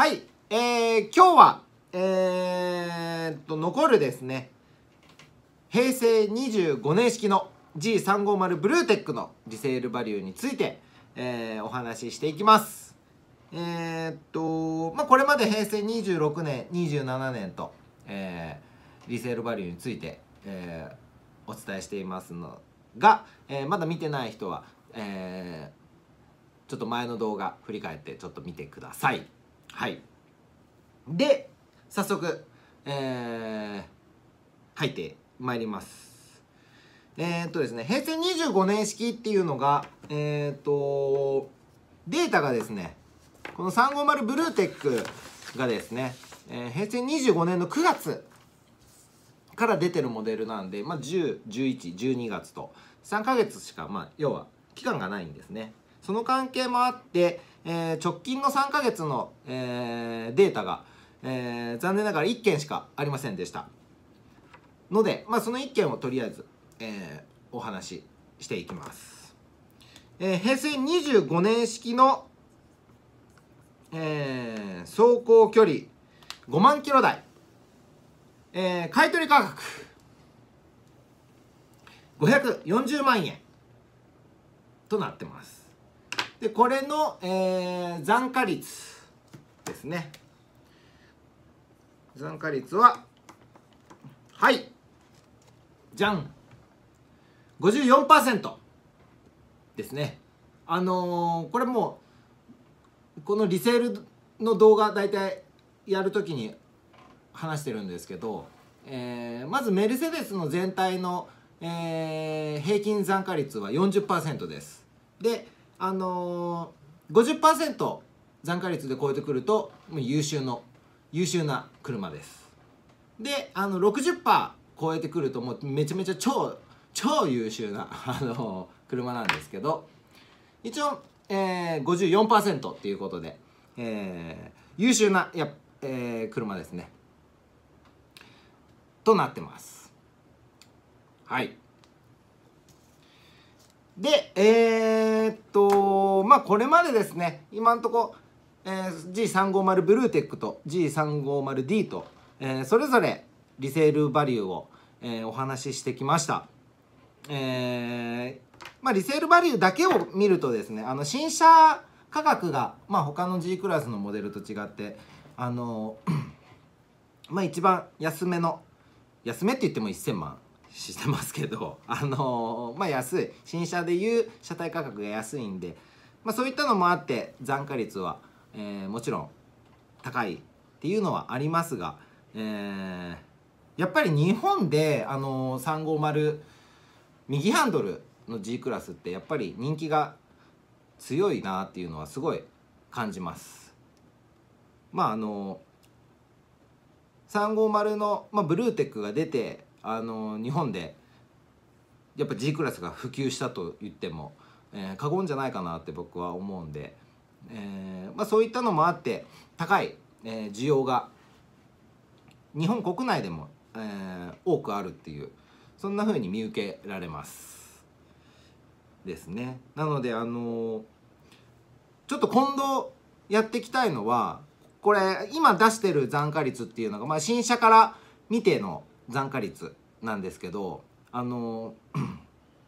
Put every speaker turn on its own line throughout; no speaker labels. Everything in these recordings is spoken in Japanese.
はい、えー、今日は、えー、と、残るですね、平成25年式の G350 ブルーテックのリセールバリューについて、えー、お話ししていきます。えー、っと、まあ、これまで平成26年、27年と、えー、リセールバリューについて、えー、お伝えしていますのが、えまだ見てない人は、えちょっと前の動画振り返ってちょっと見てください。はいで早速、えー、入ってまいりますえー、っとですね平成25年式っていうのがえー、っとデータがですねこの350ブルーテックがですね、えー、平成25年の9月から出てるモデルなんで、まあ、10、11、12月と3ヶ月しか、まあ、要は期間がないんですね。その関係もあって、えー、直近の3ヶ月の、えー、データが、えー、残念ながら1件しかありませんでしたので、まあ、その1件をとりあえず、えー、お話ししていきます、えー、平成25年式の、えー、走行距離5万キロ台、えー、買取価格540万円となってますでこれの、えー、残価率ですね残価率ははいじゃん54%ですねあのー、これもうこのリセールの動画大体やるときに話してるんですけど、えー、まずメルセデスの全体の、えー、平均残価率は40%ですであのー、50%残価率で超えてくるともう優秀の優秀な車ですであの60%超えてくるともうめちゃめちゃ超超優秀な、あのー、車なんですけど一応、えー、54%っていうことで、えー、優秀なや、えー、車ですねとなってますはいで、えー、っと、まあ、これまでですね、今んとこ、えー、G350 ブルーテックと G350D と、えー、それぞれリセールバリューを、えー、お話ししてきました。えー、まあ、リセールバリューだけを見るとですね、あの、新車価格が、まあ、他の G クラスのモデルと違って、あの、まあ、一番安めの、安めって言っても1000万してますけど あのー、まあ安い新車でいう車体価格が安いんで、まあ、そういったのもあって残価率は、えー、もちろん高いっていうのはありますが、えー、やっぱり日本で、あのー、350右ハンドルの G クラスってやっぱり人気が強いなっていうのはすごい感じます。まああのー350の、まあ、ブルーテックが出てあの日本でやっぱ G クラスが普及したと言っても、えー、過言じゃないかなって僕は思うんで、えー、まあ、そういったのもあって高い、えー、需要が日本国内でも、え多くあるっていうそんな風に見受けられますですね。なのであのちょっと今度やっていきたいのはこれ今出してる残価率っていうのが、まあ、新車から見ての残価率なんですけどあの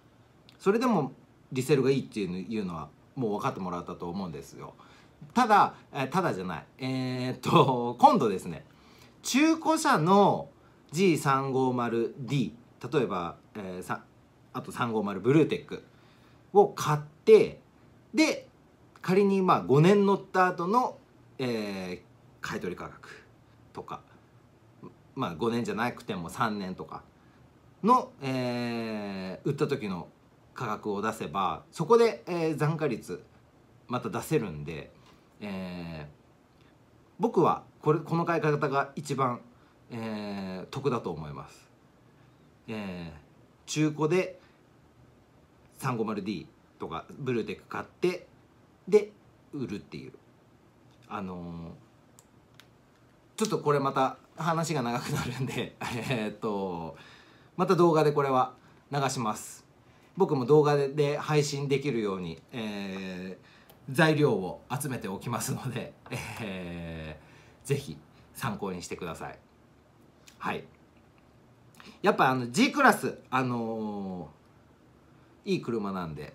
それでもリセールがいいっていうのはもう分かってもらったと思うんですよ。ただただじゃないえー、っと 今度ですね中古車の G350D 例えば、えー、さあと350ブルーテックを買ってで仮にまあ5年乗った後の、えー、買取価格とかまあ、5年じゃなくても3年とかの、えー、売った時の価格を出せばそこで、えー、残価率また出せるんで、えー、僕はこれこの買い方が一番、えー、得だと思います。えー、中古で 350D とかブルーテック買ってで売るっていうあのー、ちょっとこれまた話が長くなるんでえっとまた動画でこれは流します僕も動画で配信できるように、えー、材料を集めておきますので、えー、ぜひ参考にしてくださいはいやっぱあの G クラスあのー、いい車なんで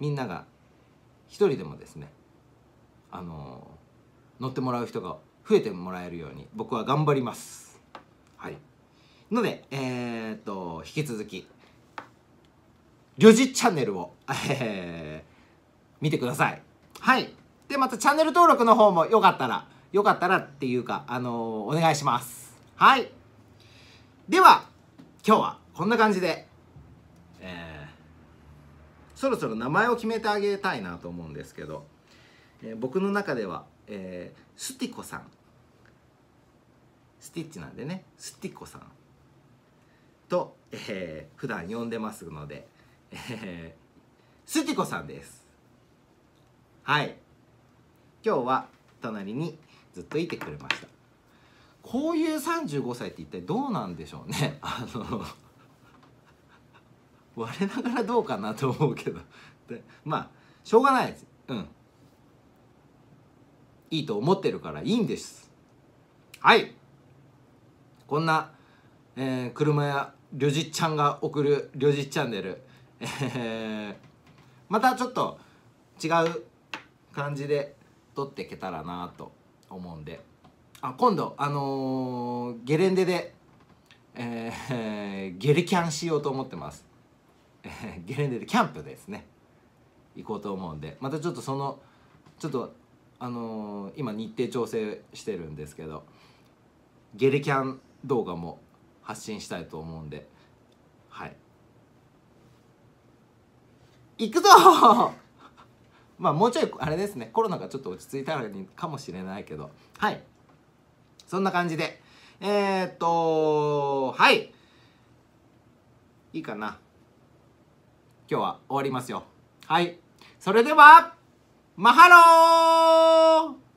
みんなが一人でもですねあのー、乗ってもらう人が増えてもらえるように僕は頑張りますはいのでえー、っと引き続き「旅路チャンネルを」えー、見てくださいはいでまたチャンネル登録の方もよかったらよかったらっていうかあのー、お願いしますはいでは今日はこんな感じで、えー、そろそろ名前を決めてあげたいなと思うんですけど、えー、僕の中では、えー、スティコさんスティッチなんでねスティッコさんと、えー、普段呼んでますので、えー、スティコさんですはい今日は隣にずっといてくれましたこういう35歳って一体どうなんでしょうね あの我ながらどうかなと思うけどまあしょうがないですうんいいと思ってるからいいんですはいこんな、えー、車やりょじっちゃんが送るりょじっチャンネル、えー、またちょっと違う感じで撮っていけたらなと思うんであ今度あのー、ゲレンデで、えー、ゲレキャンしようと思ってます、えー、ゲレンデでキャンプですね行こうと思うんでまたちょっとそのちょっとあのー、今日程調整してるんですけどゲレキャン動画も発信したいと思うんではい行くぞ まあもうちょいあれですねコロナがちょっと落ち着いたらかもしれないけどはいそんな感じでえー、っとはいいいかな今日は終わりますよはいそれではマハロー